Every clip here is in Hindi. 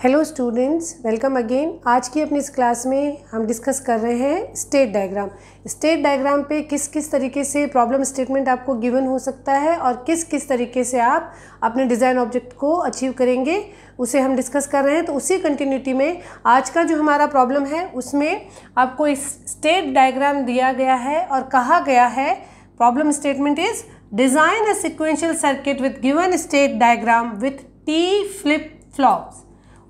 हेलो स्टूडेंट्स वेलकम अगेन आज की अपनी इस क्लास में हम डिस्कस कर रहे हैं स्टेट डायग्राम स्टेट डायग्राम पे किस किस तरीके से प्रॉब्लम स्टेटमेंट आपको गिवन हो सकता है और किस किस तरीके से आप अपने डिज़ाइन ऑब्जेक्ट को अचीव करेंगे उसे हम डिस्कस कर रहे हैं तो उसी कंटिन्यूटी में आज का जो हमारा प्रॉब्लम है उसमें आपको इस स्टेट डायग्राम दिया गया है और कहा गया है problem statement is design a sequential circuit with given state diagram with T flip flops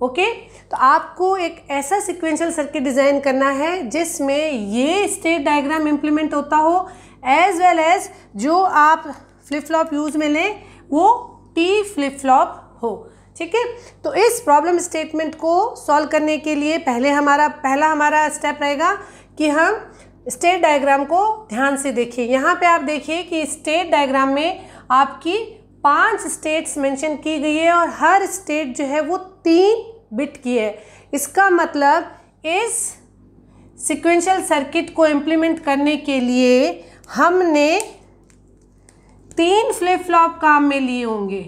okay तो आपको एक ऐसा सिक्वेंशियल सर्किट डिज़ाइन करना है जिसमें ये स्टेट डायग्राम इम्प्लीमेंट होता हो एज वेल एज जो आप फ्लिप फ्लॉप यूज़ में लें वो टी फ्लिप फ्लॉप हो ठीक है तो इस प्रॉब्लम स्टेटमेंट को सॉल्व करने के लिए पहले हमारा पहला हमारा स्टेप रहेगा कि हम स्टेट डायग्राम को ध्यान से देखिए यहाँ पे आप देखिए कि स्टेट डायग्राम में आपकी पांच स्टेट्स मेंशन की गई है और हर स्टेट जो है वो तीन बिट की है इसका मतलब इस सिक्वेंशियल सर्किट को इम्प्लीमेंट करने के लिए हमने तीन फ्लिप फ्लॉप काम में लिए होंगे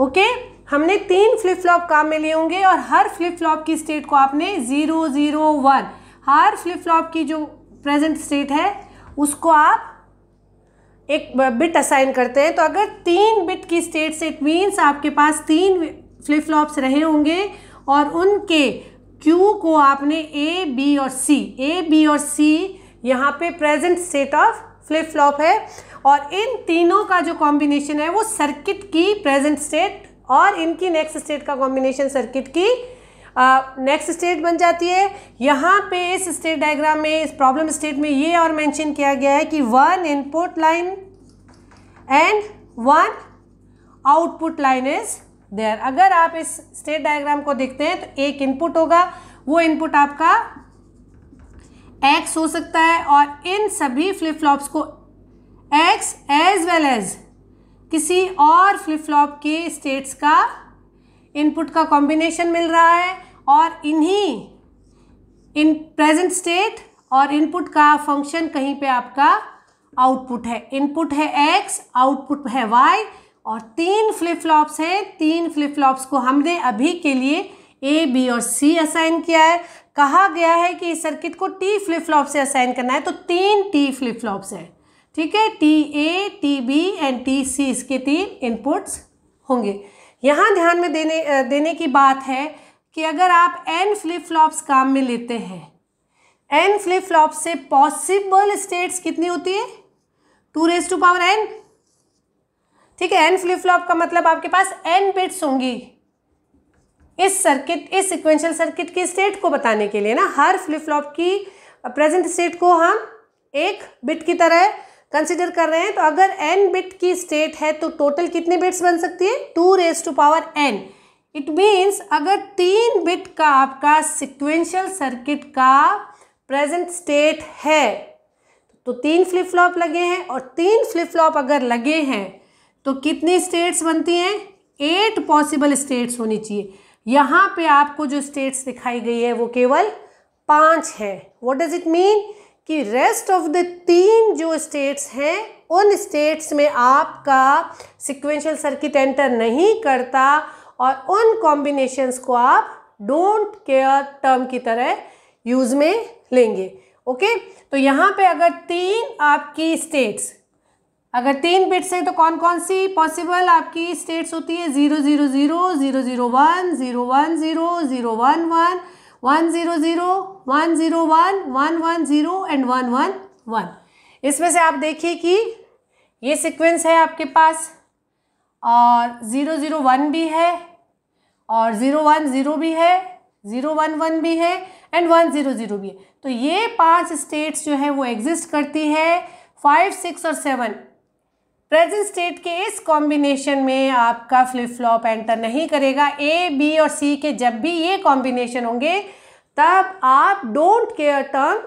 ओके हमने तीन फ्लिप फ्लॉप काम में लिए होंगे और हर फ्लिप फ्लॉप की स्टेट को आपने ज़ीरो ज़ीरो वन हर फ्लिप फ्लॉप की जो प्रेजेंट स्टेट है उसको आप एक बिट असाइन करते हैं तो अगर तीन बिट की स्टेट से इट मीन्स आपके पास तीन फ्लिप फ्लॉप्स रहे होंगे और उनके क्यू को आपने ए बी और सी ए बी और सी यहाँ पे present state of flip flop है और इन तीनों का जो कॉम्बिनेशन है वो सर्किट की प्रेजेंट स्टेट और इनकी नेक्स्ट स्टेट का कॉम्बिनेशन सर्किट की नेक्स्ट uh, स्टेट बन जाती है यहाँ पे इस स्टेट डायग्राम में इस प्रॉब्लम स्टेट में ये और मेंशन किया गया है कि one input line and one output line is there अगर आप इस स्टेट डायग्राम को देखते हैं तो एक इनपुट होगा वो इनपुट आपका एक्स हो सकता है और इन सभी फ्लिप फ्लॉप्स को एक्स एज वेल एज किसी और फ्लिप फ्लॉप के स्टेट्स का इनपुट का कॉम्बिनेशन मिल रहा है और इन्हीं इन प्रेजेंट स्टेट और इनपुट का फंक्शन कहीं पे आपका आउटपुट है इनपुट है एक्स आउटपुट है वाई और तीन फ्लिप फ्लॉप्स हैं तीन फ्लिप फ्लॉप्स को हमने अभी के लिए ए बी और सी असाइन किया है कहा गया है कि इस सर्किट को टी फ्लिप फ्लॉप से असाइन करना है तो तीन टी फ्लिप फ्लॉप्स हैं ठीक है T A T B and T C इसके तीन इनपुट्स होंगे यहाँ ध्यान में देने देने की बात है कि अगर आप एन फ्लिप फ्लॉप्स काम में लेते हैं एन फ्लिप फ्लॉप से पॉसिबल स्टेट्स कितनी होती है two raise to power N ठीक है एन फ्लिप फ्लॉप का मतलब आपके पास एन बिट्स होंगी इस सर्किट इस सिक्वेंशियल सर्किट की स्टेट को बताने के लिए ना हर फ्लिप फ्लॉप की प्रेजेंट स्टेट को हम एक बिट की तरह कंसिडर कर रहे हैं तो अगर एन बिट की स्टेट है तो टोटल कितने बिट्स बन सकती है two raise to power N it means अगर तीन बिट का आपका सिक्वेंशियल सर्किट का प्रेजेंट स्टेट है तो तीन फ्लिप फ्लॉप लगे हैं और तीन फ्लिप फ्लॉप अगर लगे हैं तो कितनी स्टेट्स बनती हैं एट पॉसिबल स्टेट्स होनी चाहिए यहाँ पे आपको जो स्टेट्स दिखाई गई है वो केवल पाँच है वॉट डज इट मीन कि रेस्ट ऑफ द तीन जो स्टेट्स हैं उन स्टेट्स में आपका सिक्वेंशियल सर्किट एंटर नहीं करता और उन कॉम्बिनेशंस को आप डोंट केयर टर्म की तरह यूज़ में लेंगे ओके okay? तो यहाँ पे अगर तीन आपकी स्टेट्स अगर तीन बिट्स हैं तो कौन कौन सी पॉसिबल आपकी स्टेट्स होती है zero zero zero zero zero one zero one zero zero one one one zero zero one zero one one one zero and one one one इसमें से आप देखिए कि ये सीक्वेंस है आपके पास और ज़ीरो ज़ीरो वन भी है और ज़ीरो वन ज़ीरो भी है ज़ीरो वन वन भी है एंड वन ज़ीरो ज़ीरो भी है तो ये पांच स्टेट्स जो है वो एग्जिस्ट करती है फाइव सिक्स और सेवन प्रेजेंट स्टेट के इस कॉम्बिनेशन में आपका फ्लिप फ्लॉप एंटर नहीं करेगा ए बी और सी के जब भी ये कॉम्बिनेशन होंगे तब आप डोंट केयर टर्म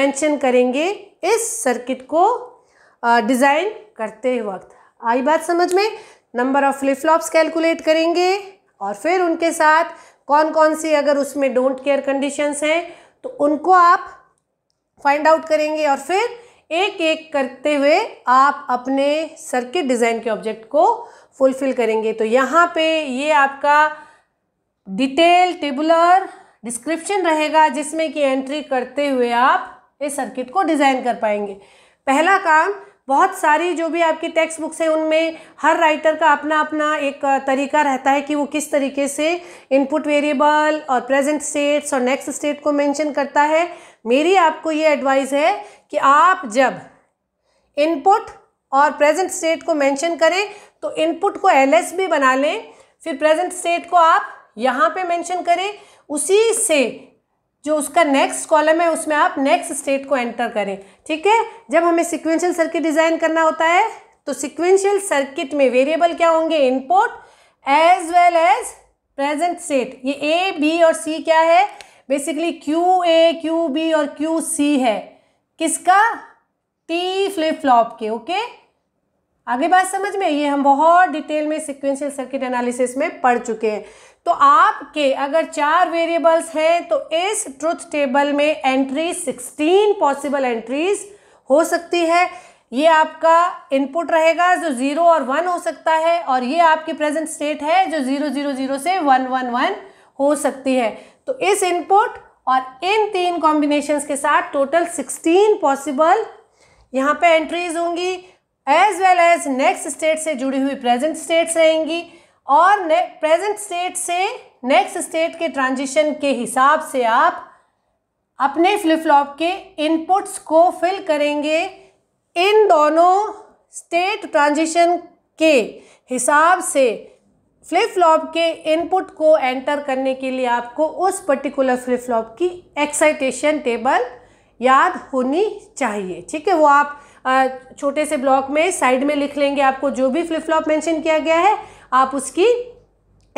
मेंशन करेंगे इस सर्किट को डिज़ाइन करते वक्त आई बात समझ में number of flip flops calculate करेंगे और फिर उनके साथ कौन कौन सी अगर उसमें डोंट केयर कंडीशंस हैं तो उनको आप फाइंड आउट करेंगे और फिर एक एक करते हुए आप अपने सर्किट डिज़ाइन के ऑब्जेक्ट को फुलफिल करेंगे तो यहाँ पे ये आपका डिटेल टेबुलर डिस्क्रिप्शन रहेगा जिसमें कि एंट्री करते हुए आप इस सर्किट को डिज़ाइन कर पाएंगे पहला काम बहुत सारी जो भी आपकी टेक्स्ट बुक्स है उनमें हर राइटर का अपना अपना एक तरीका रहता है कि वो किस तरीके से इनपुट वेरिएबल और प्रेजेंट स्टेट्स और नेक्स्ट स्टेट को मेंशन करता है मेरी आपको ये एडवाइस है कि आप जब इनपुट और प्रेजेंट स्टेट को मेंशन करें तो इनपुट को एल भी बना लें फिर प्रेजेंट स्टेट को आप यहाँ पे मेंशन करें उसी से जो उसका नेक्स्ट कॉलम है उसमें आप नेक्स्ट स्टेट को एंटर करें ठीक है जब हमें सिक्वेंशियल सर्किट डिज़ाइन करना होता है तो सिक्वेंशियल सर्किट में वेरिएबल क्या होंगे input as well as present state ये ए बी और सी क्या है basically Q A Q B और क्यू सी है किसका टी फ्लिप फ्लॉप के ओके आगे बात समझ में ये हम बहुत डिटेल में सिक्वेंशियल सर्किट एनालिसिस में पढ़ चुके हैं तो आपके अगर चार वेरिएबल्स हैं तो इस ट्रुथ टेबल में एंट्री 16 पॉसिबल एंट्रीज हो सकती है ये आपका इनपुट रहेगा जो ज़ीरो और वन हो सकता है और ये आपकी प्रेजेंट स्टेट है जो ज़ीरो ज़ीरो ज़ीरो से वन वन वन हो सकती है तो इस इनपुट और इन तीन कॉम्बिनेशंस के साथ टोटल सिक्सटीन पॉसिबल यहाँ पे एंट्रीज होंगी as well as next state से जुड़ी हुई प्रेजेंट स्टेट्स रहेंगी और प्रेजेंट स्टेट से नेक्स्ट स्टेट के ट्रांजिशन के हिसाब से आप अपने फ्लिप फ्लॉप के इनपुट्स को फिल करेंगे इन दोनों स्टेट ट्रांजिशन के हिसाब से फ्लिप फ्लॉप के इनपुट को एंटर करने के लिए आपको उस पर्टिकुलर फ्लिप फ्लॉप की एक्साइटेशन टेबल याद होनी चाहिए ठीक है वो आप छोटे से ब्लॉक में साइड में लिख लेंगे आपको जो भी फ्लिप फ्लॉप मेंशन किया गया है आप उसकी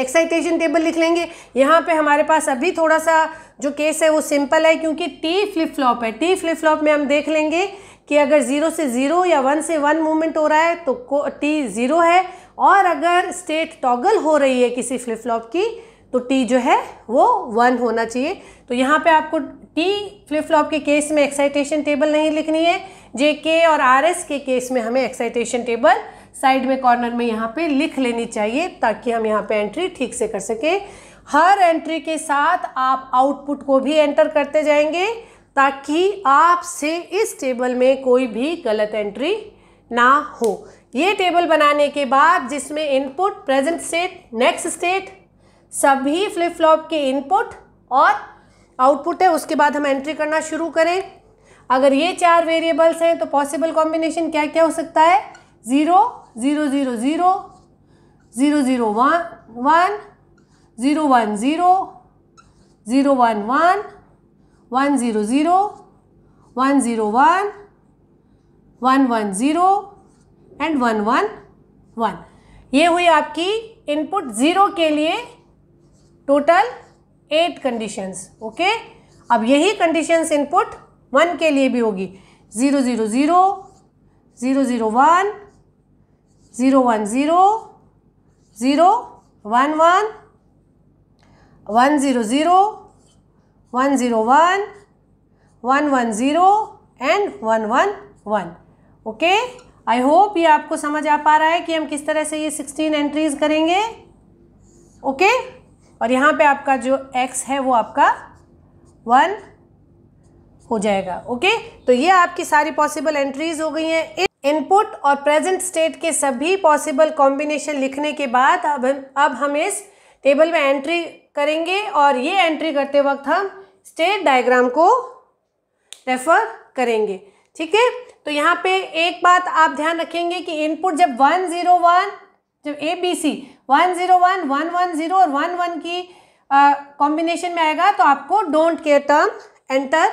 एक्साइटेशन टेबल लिख लेंगे यहाँ पे हमारे पास अभी थोड़ा सा जो केस है वो सिंपल है क्योंकि टी फ्लिप फ्लॉप है टी फ्लिप फ्लॉप में हम देख लेंगे कि अगर ज़ीरो से ज़ीरो या वन से वन मूवमेंट हो रहा है तो को टी ज़ीरो है और अगर स्टेट टॉगल हो रही है किसी फ्लिप फ्लॉप की तो टी जो है वो वन होना चाहिए तो यहाँ पे आपको टी फ्लिप फ्लॉप के केस में एक्साइटेशन टेबल नहीं लिखनी है जे के और आर एस के केस में हमें एक्साइटेशन टेबल साइड में कॉर्नर में यहाँ पे लिख लेनी चाहिए ताकि हम यहाँ पे एंट्री ठीक से कर सकें हर एंट्री के साथ आप आउटपुट को भी एंटर करते जाएंगे ताकि आपसे इस टेबल में कोई भी गलत एंट्री ना हो ये टेबल बनाने के बाद जिसमें input present state next state सभी फ्लिप फ्लॉप के इनपुट और आउटपुट है उसके बाद हम एंट्री करना शुरू करें अगर ये चार वेरिएबल्स हैं तो पॉसिबल कॉम्बिनेशन क्या क्या हो सकता है zero zero zero zero zero zero one one zero one zero zero one one one zero zero one zero one one one zero and one one one ये हुई आपकी इनपुट ज़ीरो के लिए टोटल एट कंडीशंस ओके अब यही कंडीशंस इनपुट वन के लिए भी होगी zero zero zero zero zero one zero one zero zero one one one zero zero one zero one one one zero and one one one okay I hope ये आपको समझ आ पा रहा है कि हम किस तरह से ये सिक्सटीन एंट्रीज करेंगे ओके okay? और यहाँ पे आपका जो एक्स है वो आपका वन हो जाएगा ओके okay? तो ये आपकी सारी पॉसिबल एंट्रीज हो गई हैं इनपुट और प्रेजेंट स्टेट के सभी पॉसिबल कॉम्बिनेशन लिखने के बाद अब हम अब हम इस टेबल में एंट्री करेंगे और ये एंट्री करते वक्त हम स्टेट डायग्राम को रेफर करेंगे ठीक है तो यहाँ पे एक बात आप ध्यान रखेंगे कि इनपुट जब वन ज़ीरो वन जब A B C one zero one one one zero और वन वन की कॉम्बिनेशन में आएगा तो आपको डोंट केयर टर्म एंटर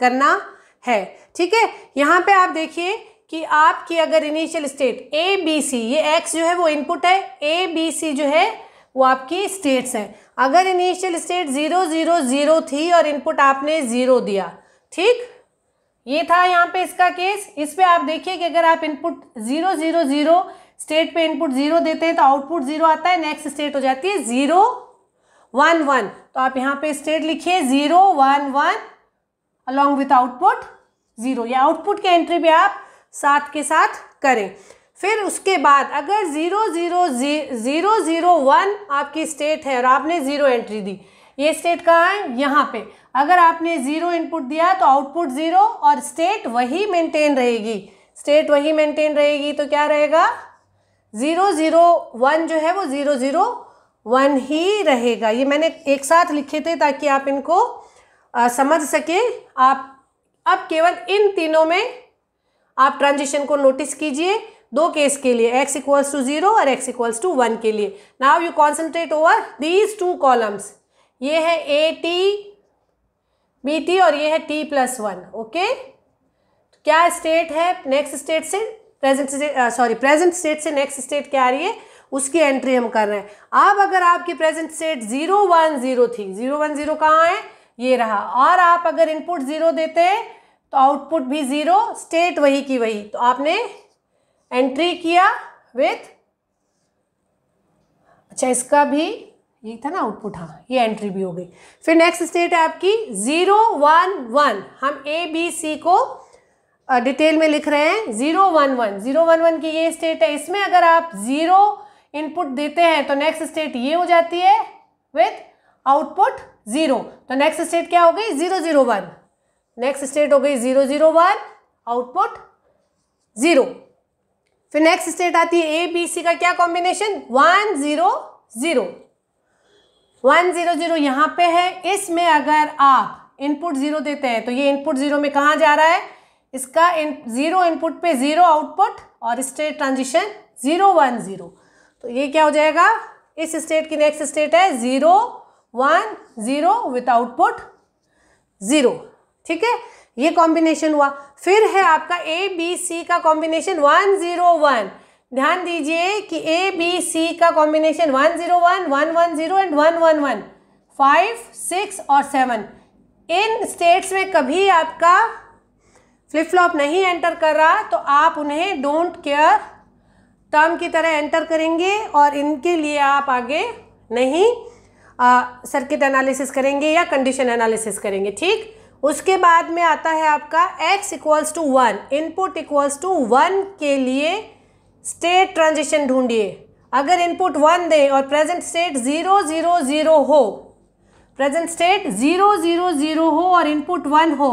करना है ठीक है यहाँ पे आप देखिए कि आपकी अगर initial state A B C ये एक्स जो है वो इनपुट है ए बी सी जो है वो आपकी स्टेट्स हैं अगर initial state zero zero zero थी और इनपुट आपने ज़ीरो दिया ठीक ये था यहाँ पे इसका केस इस पर आप देखिए कि अगर आप input zero zero zero state पे इनपुट ज़ीरो देते हैं तो आउटपुट ज़ीरो आता है नेक्स्ट स्टेट हो जाती है ज़ीरो वन वन तो आप यहाँ पे स्टेट लिखिए zero one one along with output zero या आउटपुट के एंट्री पे आप साथ के साथ करें फिर उसके बाद अगर zero zero zero zero one आपकी स्टेट है और आपने ज़ीरो एंट्री दी ये स्टेट कहाँ है यहाँ पे अगर आपने ज़ीरो इनपुट दिया तो आउटपुट ज़ीरो और स्टेट वही मेंटेन रहेगी स्टेट वही मेंटेन रहेगी तो क्या रहेगा ज़ीरो ज़ीरो वन जो है वो ज़ीरो ज़ीरो वन ही रहेगा ये मैंने एक साथ लिखे थे ताकि आप इनको आ, समझ सकें आप अब केवल इन तीनों में आप ट्रांजिशन को नोटिस कीजिए दो केस के लिए एक्स इक्वल्स टू जीरो और एक्स इक्वल्स टू वन के लिए now you concentrate over these two columns ये है ए टी बी टी और ये है टी प्लस वन ओके क्या स्टेट है नेक्स्ट स्टेट से प्रेजेंट सॉरी प्रेजेंट स्टेट से नेक्स्ट uh, स्टेट क्या आ रही है उसकी एंट्री हम कर रहे हैं अब अगर आपकी present state zero one zero थी जीरो वन जीरो कहाँ है ये रहा और आप अगर इनपुट जीरो देते हैं तो आउटपुट भी ज़ीरो स्टेट वही की वही तो आपने एंट्री किया विथ अच्छा इसका भी ये था ना आउटपुट हाँ ये एंट्री भी हो गई फिर नेक्स्ट स्टेट है आपकी ज़ीरो वन वन हम ए बी सी को डिटेल में लिख रहे हैं zero one one zero one one की ये स्टेट है इसमें अगर आप ज़ीरो इनपुट देते हैं तो नेक्स्ट स्टेट ये हो जाती है विथ आउटपुट ज़ीरो तो नेक्स्ट स्टेट क्या हो गई zero zero one next state हो गई zero zero one output zero फिर नेक्स्ट स्टेट आती है ए बी सी का क्या combination one zero zero one zero zero यहाँ पे है इसमें अगर आप इनपुट जीरो देते हैं तो ये इनपुट जीरो में कहाँ जा रहा है इसका इन जीरो इनपुट पे जीरो आउटपुट और state transition zero one zero तो ये क्या हो जाएगा इस स्टेट की नेक्स्ट स्टेट है zero one zero with output zero ठीक है ये कॉम्बिनेशन हुआ फिर है आपका ए बी सी का कॉम्बिनेशन वन जीरो वन ध्यान दीजिए कि ए बी सी का combination one zero one one one zero and one one one five six और सेवन इन स्टेट्स में कभी आपका फ्लिप फ्लॉप नहीं एंटर कर रहा तो आप उन्हें डोंट केयर टर्म की तरह एंटर करेंगे और इनके लिए आप आगे नहीं सर्किट एनालिसिस करेंगे या कंडीशन एनालिसिस करेंगे ठीक उसके बाद में आता है आपका x equals to one input equals to one के लिए स्टेट ट्रांजिशन ढूंढिए अगर इनपुट वन दे और present state zero zero zero हो present state zero zero zero हो और इनपुट वन हो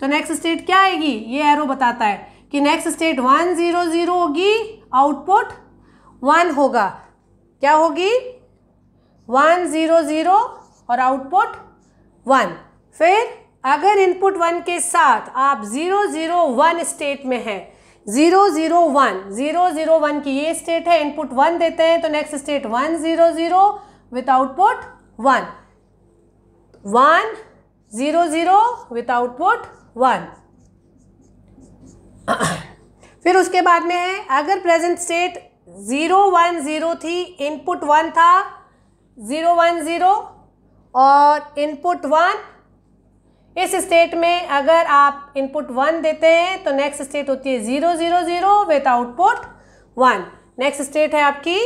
तो नेक्स्ट स्टेट क्या आएगी ये एरो बताता है कि next state one zero zero होगी आउटपुट वन होगा क्या होगी वन ज़ीरो ज़ीरो और आउटपुट वन फिर अगर इनपुट वन के साथ आप ज़ीरो ज़ीरो वन स्टेट में हैं zero zero one zero zero one की ये स्टेट है इनपुट वन देते हैं तो next state one zero zero with output one one zero zero with output one फिर उसके बाद में है अगर present state zero one zero थी इनपुट वन था ज़ीरो वन ज़ीरो और इनपुट वन इस स्टेट में अगर आप इनपुट वन देते हैं तो नेक्स्ट स्टेट होती है zero zero zero with output one next state है आपकी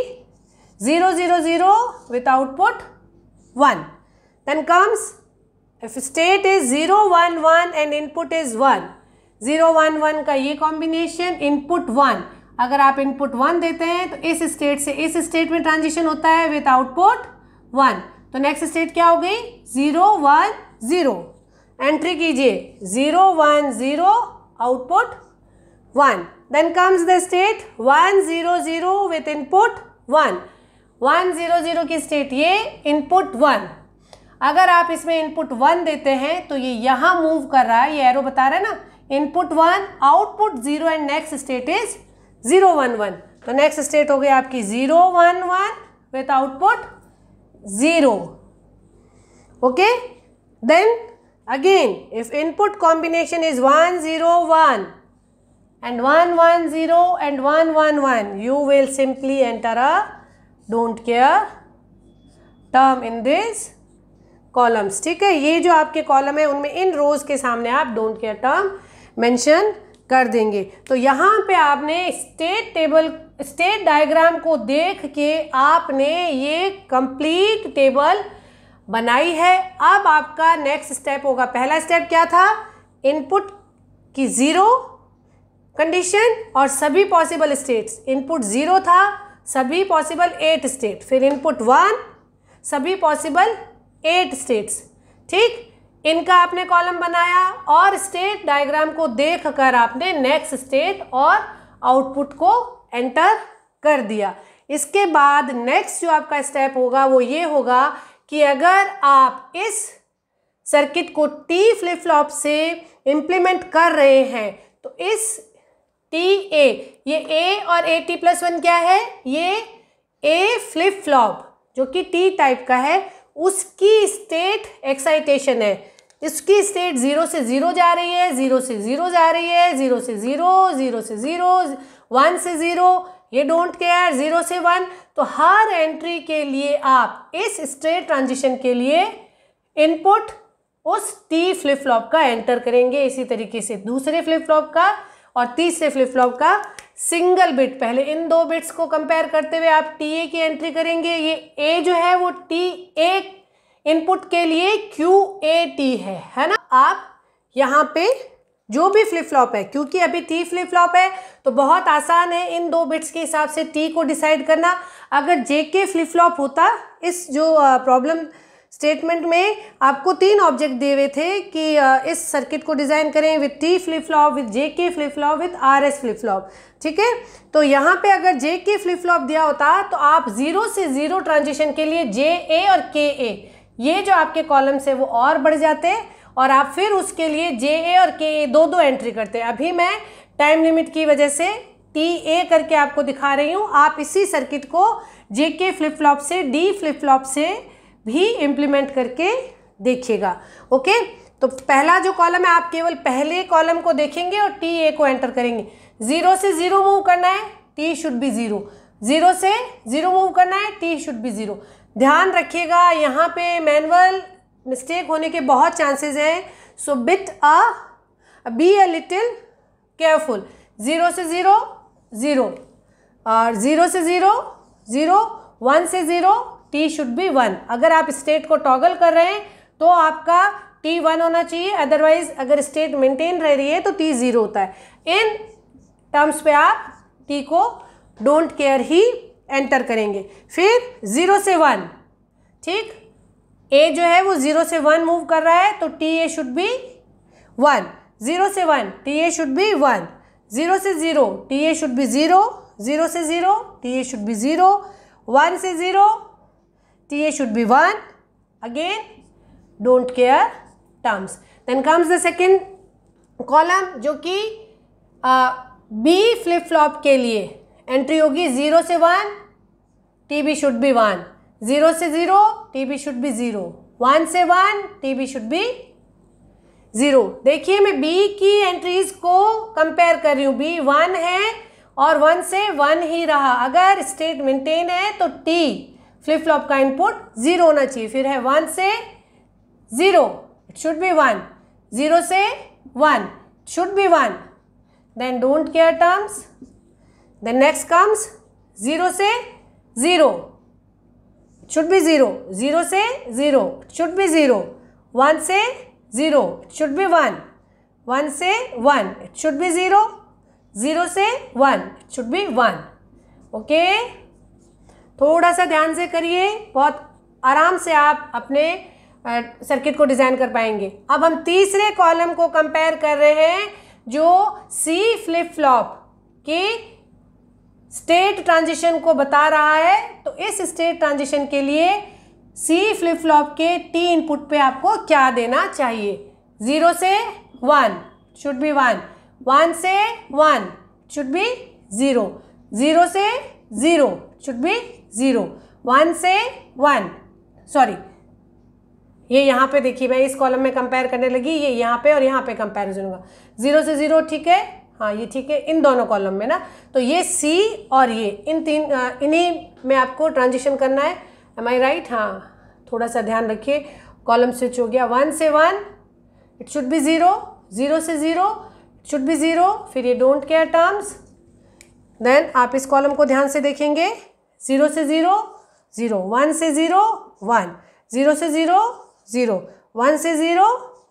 zero zero zero with output one then comes if state is zero one one and input is one zero one one का ये कॉम्बिनेशन इनपुट वन अगर आप इनपुट वन देते हैं तो इस स्टेट से इस स्टेट में ट्रांजिशन होता है विथ आउटपुट वन तो नेक्स्ट स्टेट क्या हो गई जीरो वन ज़ीरो एंट्री कीजिए zero one zero output one then comes the state one zero zero with input one one zero zero की स्टेट ये इनपुट वन अगर आप इसमें इनपुट वन देते हैं तो ये यहाँ मूव कर रहा है ये एरो बता रहा है ना input one output zero and next state is zero one one तो नेक्स्ट स्टेट हो गई आपकी zero one one with output zero okay then Again, if input combination is 1, 0, and 1, 1, 0 and 1, 1, 1, you will simply enter a don't care term in this columns ठीक है ये जो आपके कॉलम है उनमें इन रोज़ के सामने आप डोंट केयर टर्म मेंशन कर देंगे तो यहाँ पे आपने स्टेट टेबल स्टेट डायग्राम को देख के आपने ये कंप्लीट टेबल बनाई है अब आपका नेक्स्ट स्टेप होगा पहला स्टेप क्या था इनपुट की ज़ीरो कंडीशन और सभी पॉसिबल स्टेट्स इनपुट ज़ीरो था सभी पॉसिबल एट स्टेट फिर इनपुट वन सभी पॉसिबल एट स्टेट्स ठीक इनका आपने कॉलम बनाया और स्टेट डायग्राम को देख कर आपने नेक्स्ट स्टेट और आउटपुट को एंटर कर दिया इसके बाद नेक्स्ट जो आपका स्टेप होगा वो ये होगा कि अगर आप इस सर्किट को टी फ्लिप फ्लॉप से इम्प्लीमेंट कर रहे हैं तो इस टी ए ये ए और ए टी प्लस वन क्या है ये ए फ्लिप फ्लॉप जो कि टी टाइप का है उसकी स्टेट एक्साइटेशन है इसकी स्टेट ज़ीरो से ज़ीरो जा रही है ज़ीरो से ज़ीरो जा रही है ज़ीरो से ज़ीरो ज़ीरो से ज़ीरो वन से ज़ीरो ये डोंट केयर ज़ीरो से वन तो हर एंट्री के लिए आप इस स्ट्रेट ट्रांजिशन के लिए इनपुट उस टी फ्लिप फ्लॉप का एंटर करेंगे इसी तरीके से दूसरे फ्लिप फ्लॉप का और तीसरे फ्लिप फ्लॉप का सिंगल बिट पहले इन दो बिट्स को कंपेयर करते हुए आप टी ए की एंट्री करेंगे ये ए जो है वो टी ए इनपुट के लिए क्यू ए टी है है ना आप यहाँ पे जो भी फ्लिप फ्लॉप है क्योंकि अभी टी फ्लिप फ्लॉप है तो बहुत आसान है इन दो बिट्स के हिसाब से टी को डिसाइड करना अगर जे के फ्लिप फ्लॉप होता इस जो प्रॉब्लम स्टेटमेंट में आपको तीन ऑब्जेक्ट दिए हुए थे कि इस सर्किट को डिज़ाइन करें with T flip flop with J K flip flop with R S flip flop ठीक है तो यहाँ पे अगर जे के फ्लिप फ्लॉप दिया होता तो आप ज़ीरो से ज़ीरो ट्रांजिशन के लिए जे ए और के ए ये जो आपके कॉलम्स है वो और बढ़ जाते हैं और आप फिर उसके लिए जे ए और के ए दो दो एंट्री करते हैं अभी मैं टाइम लिमिट की वजह से टी ए करके आपको दिखा रही हूँ आप इसी सर्किट को जे के फ्लिप फ्लॉप से डी फ्लिप फ्लॉप से भी इम्प्लीमेंट करके देखिएगा ओके तो पहला जो कॉलम है आप केवल पहले कॉलम को देखेंगे और टी ए को एंटर करेंगे ज़ीरो से ज़ीरो मूव करना है T should be zero zero से ज़ीरो मूव करना है टी शुड बी ज़ीरो ध्यान रखिएगा यहाँ पे मैनुअल मिस्टेक होने के बहुत चांसेस हैं so bit a be a little careful zero से ज़ीरो ज़ीरो और ज़ीरो से ज़ीरो ज़ीरो वन से zero T should be one अगर आप स्टेट को टॉगल कर रहे हैं तो आपका टी वन होना चाहिए अदरवाइज अगर स्टेट मेंटेन रह रही है तो टी ज़ीरो होता है इन टर्म्स पे आप टी को डोंट केयर ही एंटर करेंगे फिर ज़ीरो से वन ठीक ए जो है वो जीरो से वन मूव कर रहा है तो T A should be one zero से one T A should be one zero से zero T A should be zero zero से zero T A should be zero one से zero T A should be one again don't care terms then comes the second column जो कि बी फ्लिप फ्लॉप के लिए एंट्री होगी जीरो से one T B should be one zero से zero T B should be zero one से one T B should be zero देखिए मैं बी की एंट्रीज को कंपेयर कर रही हूँ बी वन है और वन से वन ही रहा अगर स्टेट मेंटेन है तो टी फ्लिप फ्लॉप का इनपुट जीरो होना चाहिए फिर है वन से zero it should be one zero से one should be one then don't care terms then next comes zero से zero should be zero zero से zero should be zero one से zero should be one one से one should be zero zero से one should be one okay थोड़ा सा ध्यान से करिए बहुत आराम से आप अपने सर्किट को डिज़ाइन कर पाएंगे अब हम तीसरे कॉलम को कंपेयर कर रहे हैं जो सी फ्लिप फ्लॉप की स्टेट ट्रांजिशन को बता रहा है तो इस स्टेट ट्रांजिशन के लिए सी फ्लिप फ्लॉप के टी इनपुट पे आपको क्या देना चाहिए ज़ीरो से one should be one one से one should be zero zero से zero should be zero one से वन सॉरी ये यहाँ पे देखिए मैं इस कॉलम में कंपेयर करने लगी ये यहाँ पे और यहाँ पे कंपेरिजन होगा ज़ीरो से ज़ीरो ठीक है हाँ ये ठीक है इन दोनों कॉलम में ना तो ये सी और ये इन तीन इन्हीं में आपको ट्रांजिशन करना है एम आई राइट हाँ थोड़ा सा ध्यान रखिए कॉलम स्विच हो गया वन से one it should be zero zero से ज़ीरो शुड बी ज़ीरो फिर ये डोंट केयर टर्म्स देन आप इस कॉलम को ध्यान से देखेंगे ज़ीरो से ज़ीरो ज़ीरो वन से ज़ीरो वन ज़ीरो से ज़ीरो ज़ीरो वन से ज़ीरो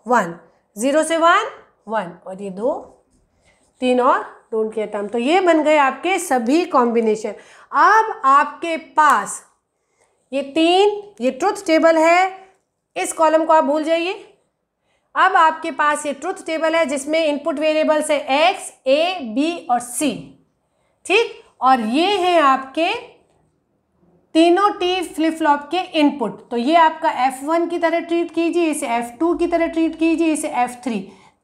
वन ज़ीरो से वन वन और ये दो तीन और डोंट केयर टर्म तो ये बन गए आपके सभी कॉम्बिनेशन अब आपके पास ये तीन ये ट्रुथ टेबल है इस कॉलम को आप भूल जाइए अब आपके पास ये ट्रुथ टेबल है जिसमें इनपुट वेरिएबल्स है एक्स ए बी और सी ठीक और ये हैं आपके तीनों टी फ्लिप फ्लॉप के इनपुट तो ये आपका एफ वन की तरह ट्रीट कीजिए इसे एफ टू की तरह ट्रीट कीजिए इसे एफ थ्री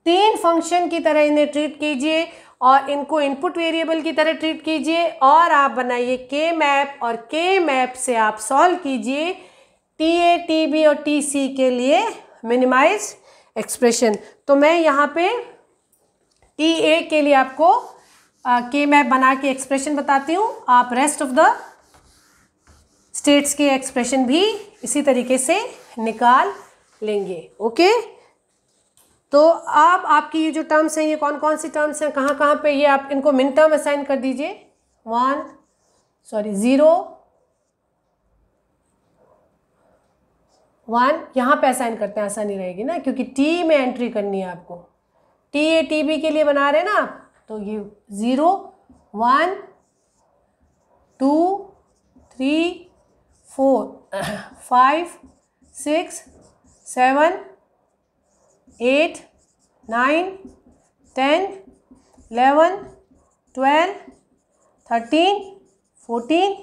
तीन फंक्शन की तरह इन्हें ट्रीट कीजिए और इनको इनपुट वेरिएबल की तरह ट्रीट कीजिए और आप बनाइए के मैप और के मैप से आप सॉल्व कीजिए टी ए टी बी और टी सी के लिए मिनिमाइज एक्सप्रेशन तो मैं यहाँ पे टी ए के लिए आपको के मैप बना के एक्सप्रेशन बताती हूँ आप रेस्ट ऑफ द स्टेट्स के एक्सप्रेशन भी इसी तरीके से निकाल लेंगे ओके okay? तो आप आपकी ये जो टर्म्स हैं ये कौन कौन सी टर्म्स हैं कहाँ कहाँ पे ये आप इनको मिन टर्म असाइन कर दीजिए वन सॉरी ज़ीरो वन यहाँ पे असाइन करते हैं आसानी रहेगी ना क्योंकि टी में एंट्री करनी है आपको टी ए टी बी के लिए बना रहे हैं ना आप तो ये zero one two three four five six seven eight nine ten eleven twelve thirteen fourteen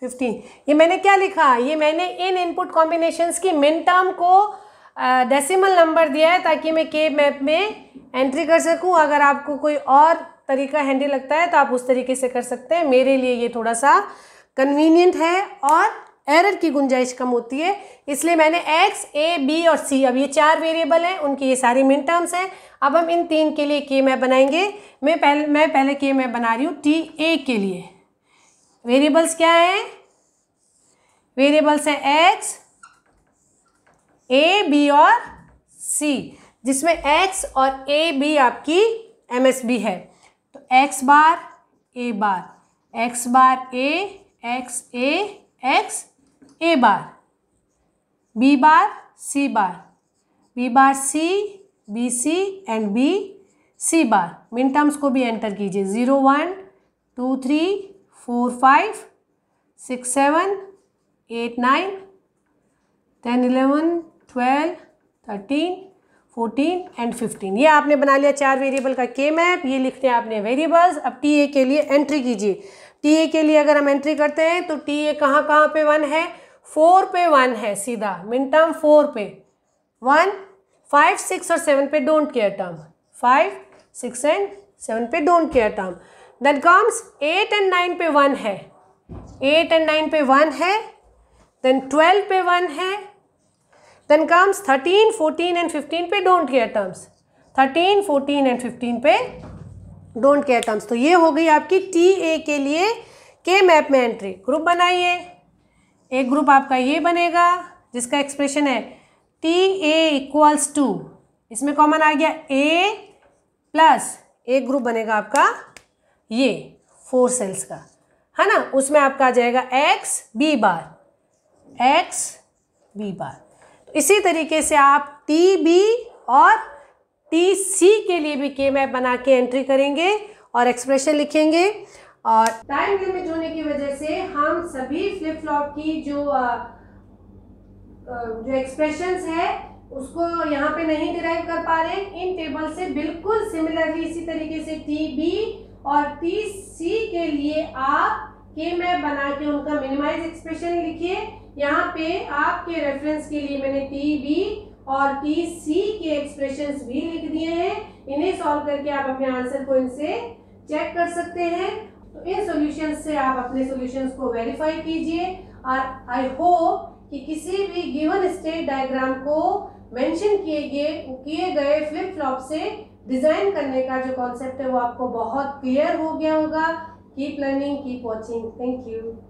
fifteen ये मैंने क्या लिखा ये मैंने इन इनपुट कॉम्बिनेशंस की मिन टर्म को डेसिमल नंबर दिया है ताकि मैं के मैप में एंट्री कर सकूं अगर आपको कोई और तरीका हैंडी लगता है तो आप उस तरीके से कर सकते हैं मेरे लिए ये थोड़ा सा कन्वीनियंट है और एरर की गुंजाइश कम होती है इसलिए मैंने एक्स ए बी और सी अब ये चार वेरिएबल हैं उनकी ये सारी मिन टर्म्स हैं अब हम इन तीन के लिए के मैप बनाएंगे मैं पहले मैं पहले के मैप बना रही हूँ टी ए के लिए वेरिएबल्स क्या हैं वेरिएबल्स हैं एक्स ए बी और सी जिसमें एक्स और ए बी आपकी एम एस बी है तो x bar A bar x bar A x A x A bar B bar C bar B bar C B C and B C bar minterms को भी एंटर कीजिए zero one two three four five six seven eight nine ten eleven twelve thirteen fourteen and fifteen ये आपने बना लिया चार वेरिएबल का के मैप ये लिखते हैं आपने वेरिएबल्स अब टी ए के लिए एंट्री कीजिए टी ए के लिए अगर हम एंट्री करते हैं तो टी ए कहाँ कहाँ पे वन है फोर पे वन है सीधा मिन टर्म फोर पे वन फाइव सिक्स और सेवन पे don't care term five six and seven पे don't care term then comes eight and nine पे वन है एट एंड नाइन पे वन है देन ट्वेल्व पे वन है then comes thirteen fourteen and fifteen पे don't care terms thirteen fourteen and fifteen पे डोंट केयर टर्म्स तो ये हो गई आपकी टी ए के लिए के मैप में एंट्री ग्रुप बनाइए एक ग्रुप आपका ये बनेगा जिसका एक्सप्रेशन है टी ए इक्वल्स टू इसमें कॉमन आ गया ए प्लस एक ग्रुप बनेगा आपका ये फोर सेल्स का है ना उसमें आपका आ जाएगा x B bar x B bar तो इसी तरीके से आप टी बी और टी सी के लिए भी के मैप बना के एंट्री करेंगे और एक्सप्रेशन लिखेंगे और टाइम लिमिट होने की वजह से हम सभी फ्लिप फ्लॉप की जो आ, जो एक्सप्रेशंस है उसको यहाँ पे नहीं डिराइव कर पा रहे इन टेबल से बिल्कुल सिमिलरली इसी तरीके से टी बी और टी सी के लिए आप के मैं बना के उनका मिनिमाइज एक्सप्रेशन लिखिए यहाँ पे आपके रेफरेंस के लिए मैंने टी बी और टी सी के एक्सप्रेशंस भी लिख दिए हैं इन्हें सॉल्व करके आप अपने आंसर को इनसे चेक कर सकते हैं तो इन सॉल्यूशंस से आप अपने सॉल्यूशंस को वेरीफाई कीजिए और आई होप कि किसी भी गिवन स्टेट डायग्राम को मेंशन किए गए किए गए फ्लिप फ्लॉप से डिज़ाइन करने का जो कॉन्सेप्ट है वो आपको बहुत क्लियर हो गया होगा keep learning keep watching thank you